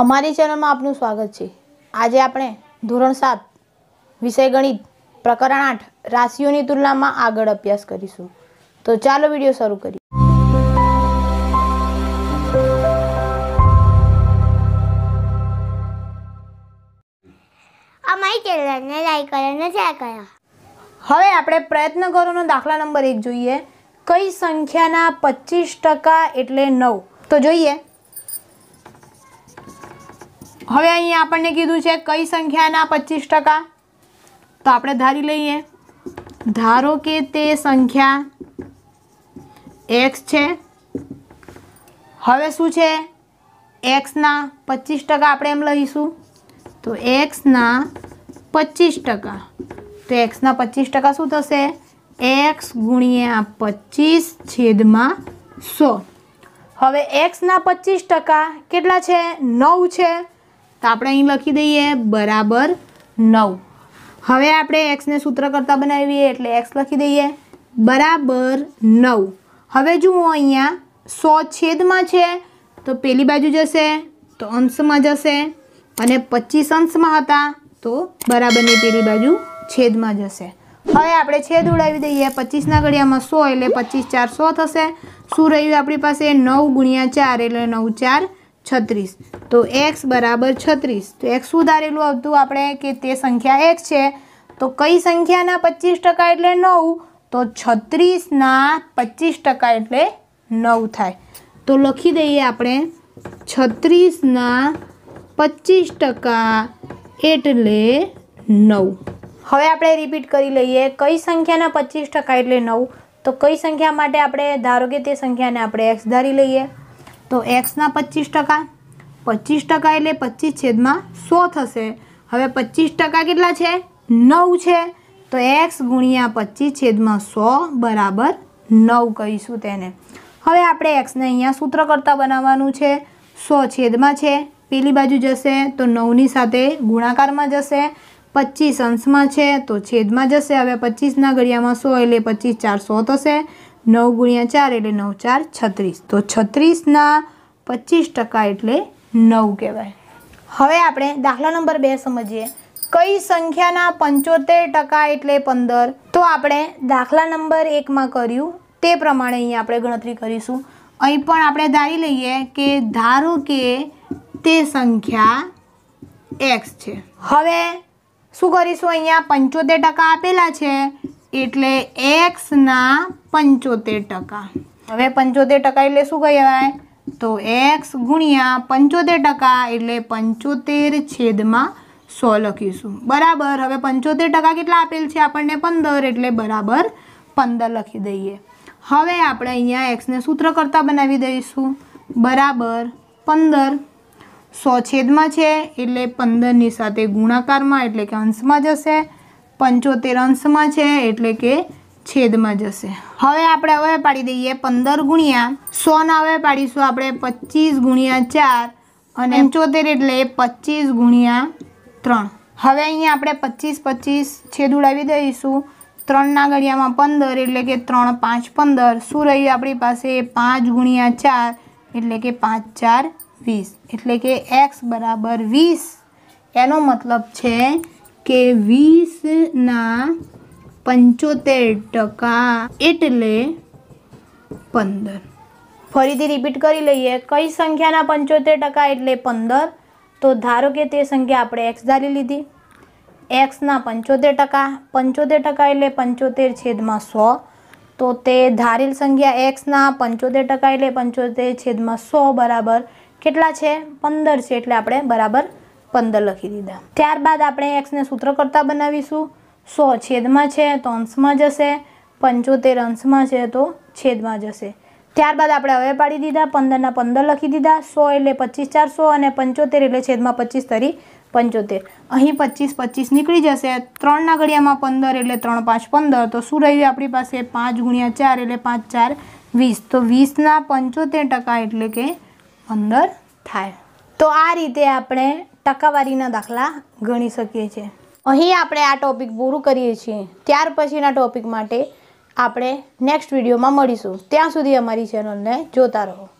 અમારી ચેનલમાં આપનું સ્વાગત છે આજે આપણે ધોરણ સાત વિષય ગણિત પ્રકરણ આઠ રાશિઓની તુલનામાં આગળ અભ્યાસ કરીશું તો ચાલો વિડીયો શરૂ કરીએ અમારી ચેનલને લાઈક કરો અને શેર કરો હવે આપણે પ્રયત્ન કરોનો દાખલા નંબર એક જોઈએ કઈ સંખ્યાના પચીસ ટકા એટલે નવ તો જોઈએ હવે અહીં આપણને કીધું છે કઈ સંખ્યાના પચીસ ટકા તો આપણે ધારી લઈએ ધારો કે તે સંખ્યા એક્સ છે હવે શું છે એક્સના પચીસ ટકા આપણે એમ લઈશું તો એક્સના પચીસ ટકા તો એક્સના પચીસ ટકા શું થશે એક્સ ગુણ્યા પચીસ છેદમાં સો હવે એક્સના પચીસ ટકા કેટલા છે નવ છે તો આપણે અહીં લખી દઈએ બરાબર નવ હવે આપણે એક્સને સૂત્ર કરતાં બનાવીએ એટલે એક્સ લખી દઈએ બરાબર નવ હવે જુઓ અહીંયા સો છેદમાં છે તો પેલી બાજુ જશે તો અંશમાં જશે અને પચીસ અંશમાં હતા તો બરાબરની પેલી બાજુ છેદમાં જશે હવે આપણે છેદ ઉડાવી દઈએ પચીસના ઘડિયામાં સો એટલે પચીસ ચાર સો થશે શું રહ્યું આપણી પાસે નવ ગુણ્યા ચાર એટલે નવ ચાર છત્રીસ તો એક્સ બરાબર છત્રીસ તો એક્સ સુધારેલું આવતું આપણે કે તે સંખ્યા એક છે તો કઈ સંખ્યાના પચીસ ટકા એટલે નવ તો છત્રીસના પચીસ ટકા એટલે નવ થાય તો લખી દઈએ આપણે છત્રીસના પચીસ ટકા એટલે નવ હવે આપણે રિપીટ કરી લઈએ કઈ સંખ્યાના પચીસ ટકા એટલે નવ તો કઈ સંખ્યા માટે આપણે ધારો કે તે સંખ્યાને આપણે એક્સ ધારી લઈએ તો એક્સના પચીસ ટકા પચીસ ટકા એટલે પચીસ છેદમાં સો થશે હવે પચીસ ટકા કેટલા છે નવ છે તો એક્સ ગુણ્યા પચીસ છેદમાં સો બરાબર નવ કહીશું તેને હવે આપણે એક્સને અહીંયા સૂત્ર કરતાં બનાવવાનું છે સો છેદમાં છે પેલી બાજુ જશે તો નવની સાથે ગુણાકારમાં જશે પચીસ અંશમાં છે તો છેદમાં જશે હવે પચીસના ઘડિયામાં સો એટલે પચીસ ચાર સો થશે નવ ગુણ્યા ચાર એટલે નવ ચાર છત્રીસ તો છત્રીસના પચીસ ટકા એટલે નવ કહેવાય હવે આપણે દાખલા નંબર બે સમજીએ કઈ સંખ્યાના પંચોતેર ટકા એટલે પંદર તો આપણે દાખલા નંબર એકમાં કર્યું તે પ્રમાણે અહીં આપણે ગણતરી કરીશું અહીં પણ આપણે ધારી લઈએ કે ધારો કે તે સંખ્યા એક્સ છે હવે શું કરીશું અહીંયા પંચોતેર ટકા આપેલા છે એટલે એક્સના પંચોતેર ટકા હવે પંચોતેર ટકા એટલે શું કહેવાય તો એક્સ ગુણ્યા પંચોતેર ટકા એટલે પંચોતેર છેદમાં સો લખીશું બરાબર હવે પંચોતેર ટકા કેટલા આપેલ છે આપણને પંદર એટલે બરાબર પંદર લખી દઈએ હવે આપણે અહીંયા એક્સને સૂત્ર કરતાં બનાવી દઈશું બરાબર પંદર સો છેદમાં છે એટલે પંદરની સાથે ગુણાકારમાં એટલે કે અંશમાં જશે પંચોતેર અંશમાં છે એટલે કે છેદમાં જશે હવે આપણે હવે પાડી દઈએ પંદર ગુણ્યા સો સોના હવે પાડીશું આપણે પચીસ ગુણ્યા ચાર અને પંચોતેર એટલે પચીસ ગુણ્યા ત્રણ હવે અહીંયા આપણે પચીસ પચીસ છેદ ઉડાવી દઈશું ત્રણના ગળિયામાં પંદર એટલે કે ત્રણ પાંચ પંદર શું રહ્યું આપણી પાસે પાંચ ગુણ્યા ચાર એટલે કે પાંચ ચાર વીસ એટલે કે એક્સ બરાબર વીસ એનો મતલબ છે કે વીસના પંચોતેર ટકા એટલે પંદર ફરીથી રિપીટ કરી લઈએ કઈ સંખ્યાના પંચોતેર ટકા એટલે પંદર તો ધારો કે તે સંખ્યા આપણે એક્સ ધારી લીધી એક્સના પંચોતેર ટકા પંચોતેર ટકા એટલે પંચોતેર છેદમાં સો તો તે ધારેલ સંખ્યા એક્સના પંચોતેર ટકા એટલે પંચોતેર છેદમાં સો બરાબર કેટલા છે પંદર છે એટલે આપણે બરાબર પંદર લખી દીધા ત્યારબાદ આપણે એક્સને સૂત્ર કરતા બનાવીશું સો છેદમાં છે તો અંશમાં જશે પંચોતેર અંશમાં છે તો છેદમાં જશે ત્યારબાદ આપણે હવે પાડી દીધા પંદરના પંદર લખી દીધા સો એટલે પચીસ ચારસો અને પંચોતેર એટલે છેદમાં પચીસ તરી પંચોતેર અહીં પચીસ પચીસ નીકળી જશે ત્રણના ઘડિયામાં પંદર એટલે ત્રણ પાંચ પંદર તો શું રહ્યું આપણી પાસે પાંચ ગુણ્યા ચાર એટલે પાંચ ચાર વીસ તો વીસના પંચોતેર ટકા એટલે કે પંદર થાય તો આ રીતે આપણે ટકાવારીના દાખલા ગણી શકીએ છીએ અહીં આપણે આ ટોપિક પૂરું કરીએ છીએ ત્યાર પછીના ટોપિક માટે આપણે નેક્સ્ટ વિડીયોમાં મળીશું ત્યાં સુધી અમારી ચેનલને જોતા રહો